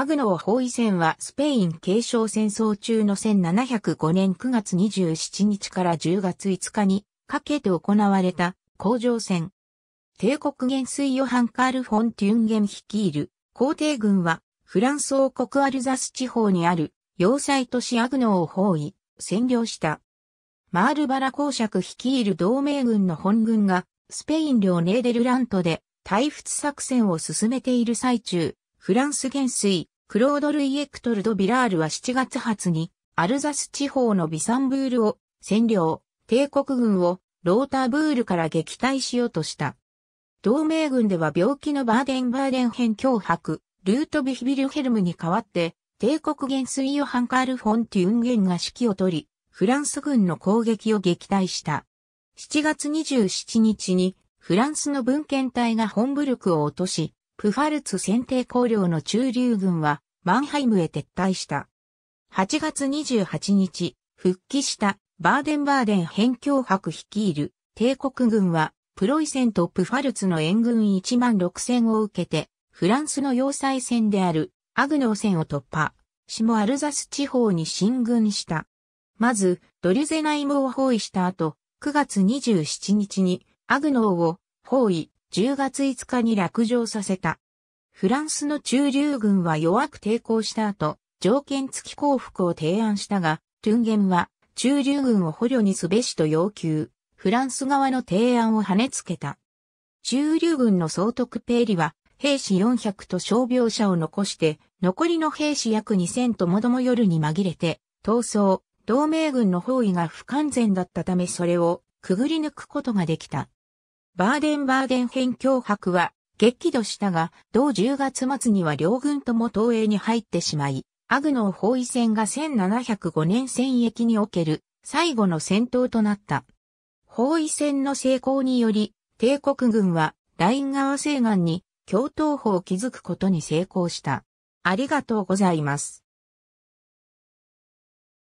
アグノー包囲戦はスペイン継承戦争中の1705年9月27日から10月5日にかけて行われた工場戦。帝国元帥ヨハン・カール・フォン・テュンゲン率いる皇帝軍はフランス王国アルザス地方にある要塞都市アグノーを包囲、占領した。マールバラ公爵率いる同盟軍の本軍がスペイン領ネーデルラントで対仏作戦を進めている最中、フランス元帥、クロード・ルイ・エクトル・ド・ビラールは7月初に、アルザス地方のビサンブールを占領、帝国軍をローターブールから撃退しようとした。同盟軍では病気のバーデン・バーデン編脅迫、ルート・ビヒビルヘルムに代わって、帝国元帥ヨハン・カール・フォン・ティュンゲンが指揮を取り、フランス軍の攻撃を撃退した。7月27日に、フランスの文献隊が本部力を落とし、プファルツ選定綱領の中流軍はマンハイムへ撤退した。8月28日、復帰したバーデンバーデン辺境博率いる帝国軍はプロイセンとプファルツの援軍1万6千を受けてフランスの要塞戦であるアグノー戦を突破、下アルザス地方に進軍した。まず、ドリュゼナイムを包囲した後、9月27日にアグノーを包囲、10月5日に落城させた。フランスの中流軍は弱く抵抗した後、条件付き降伏を提案したが、トゥンゲンは中流軍を捕虜にすべしと要求、フランス側の提案を跳ねつけた。中流軍の総督ペーリは、兵士400と傷病者を残して、残りの兵士約2000ともども夜に紛れて、逃走、同盟軍の包囲が不完全だったためそれをくぐり抜くことができた。バーデンバーデン編脅迫は激怒したが、同10月末には両軍とも東映に入ってしまい、アグノー包囲戦が1705年戦役における最後の戦闘となった。包囲戦の成功により、帝国軍はライン川西岸に共闘法を築くことに成功した。ありがとうございます。